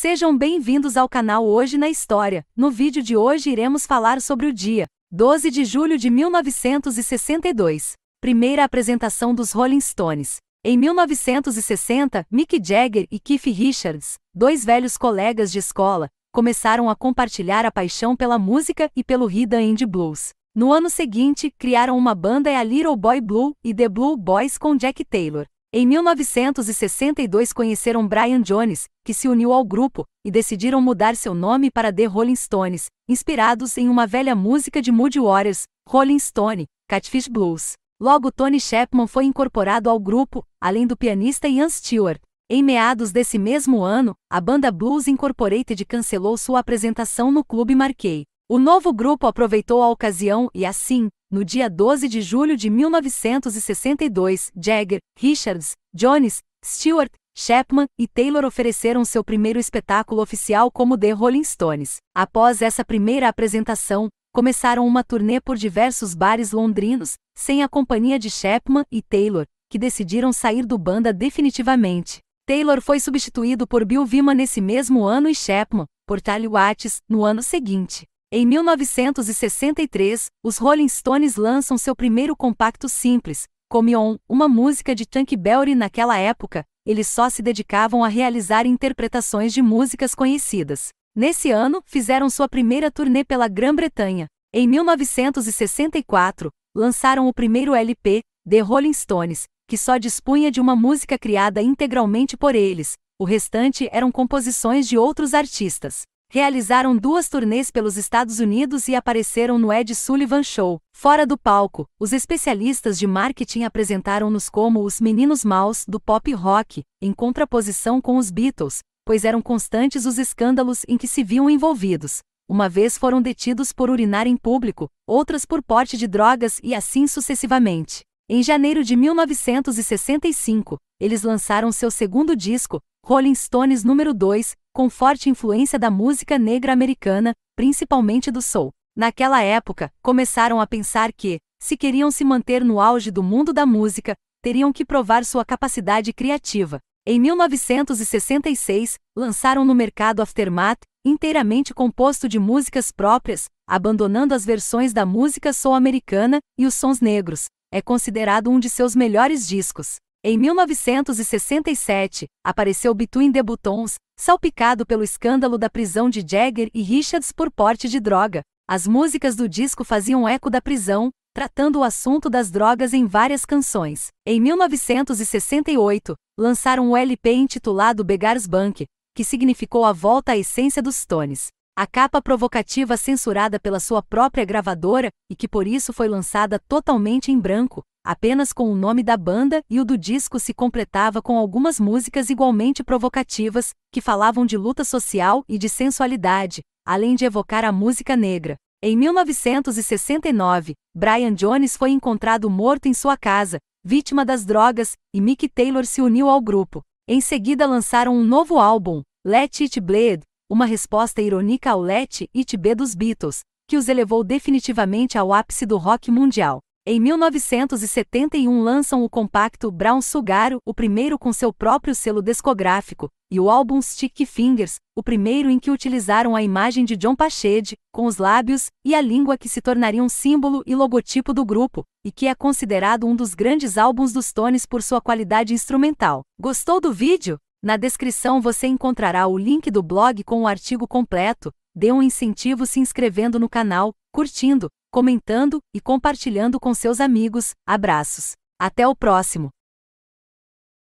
Sejam bem-vindos ao canal Hoje na História. No vídeo de hoje iremos falar sobre o dia 12 de julho de 1962, primeira apresentação dos Rolling Stones. Em 1960, Mick Jagger e Keith Richards, dois velhos colegas de escola, começaram a compartilhar a paixão pela música e pelo rhythm and blues. No ano seguinte, criaram uma banda é a Little Boy Blue e The Blue Boys com Jack Taylor. Em 1962 conheceram Brian Jones, que se uniu ao grupo, e decidiram mudar seu nome para The Rolling Stones, inspirados em uma velha música de Moody Waters, Rolling Stone, Catfish Blues. Logo Tony Chapman foi incorporado ao grupo, além do pianista Ian Stewart. Em meados desse mesmo ano, a banda Blues Incorporated cancelou sua apresentação no Clube Marquei. O novo grupo aproveitou a ocasião e, assim, no dia 12 de julho de 1962, Jagger, Richards, Jones, Stewart, Chapman e Taylor ofereceram seu primeiro espetáculo oficial como The Rolling Stones. Após essa primeira apresentação, começaram uma turnê por diversos bares londrinos, sem a companhia de Chapman e Taylor, que decidiram sair do banda definitivamente. Taylor foi substituído por Bill Vima nesse mesmo ano e Chapman, por Tally Watts, no ano seguinte. Em 1963, os Rolling Stones lançam seu primeiro compacto simples, Come On, uma música de Tank Bellery naquela época, eles só se dedicavam a realizar interpretações de músicas conhecidas. Nesse ano, fizeram sua primeira turnê pela Grã-Bretanha. Em 1964, lançaram o primeiro LP, The Rolling Stones, que só dispunha de uma música criada integralmente por eles, o restante eram composições de outros artistas realizaram duas turnês pelos Estados Unidos e apareceram no Ed Sullivan Show. Fora do palco, os especialistas de marketing apresentaram-nos como os meninos maus do pop rock, em contraposição com os Beatles, pois eram constantes os escândalos em que se viam envolvidos. Uma vez foram detidos por urinar em público, outras por porte de drogas e assim sucessivamente. Em janeiro de 1965, eles lançaram seu segundo disco, Rolling Stones número 2, com forte influência da música negra americana, principalmente do soul. Naquela época, começaram a pensar que, se queriam se manter no auge do mundo da música, teriam que provar sua capacidade criativa. Em 1966, lançaram no mercado Aftermath, inteiramente composto de músicas próprias, abandonando as versões da música soul americana e os sons negros. É considerado um de seus melhores discos. Em 1967, apareceu Between the Buttons, salpicado pelo escândalo da prisão de Jagger e Richards por porte de droga. As músicas do disco faziam eco da prisão, tratando o assunto das drogas em várias canções. Em 1968, lançaram o um LP intitulado Beggars Bank, que significou a volta à essência dos Stones. A capa provocativa censurada pela sua própria gravadora e que por isso foi lançada totalmente em branco, apenas com o nome da banda, e o do disco se completava com algumas músicas igualmente provocativas, que falavam de luta social e de sensualidade, além de evocar a música negra. Em 1969, Brian Jones foi encontrado morto em sua casa, vítima das drogas, e Mick Taylor se uniu ao grupo. Em seguida lançaram um novo álbum, Let It Bleed, uma resposta irônica ao Let It Be dos Beatles, que os elevou definitivamente ao ápice do rock mundial. Em 1971 lançam o compacto Brown Sugar, o primeiro com seu próprio selo discográfico, e o álbum Stick Fingers, o primeiro em que utilizaram a imagem de John Pachede, com os lábios e a língua que se tornaria um símbolo e logotipo do grupo, e que é considerado um dos grandes álbuns dos Tones por sua qualidade instrumental. Gostou do vídeo? Na descrição você encontrará o link do blog com o artigo completo, dê um incentivo se inscrevendo no canal, curtindo, comentando e compartilhando com seus amigos. Abraços. Até o próximo!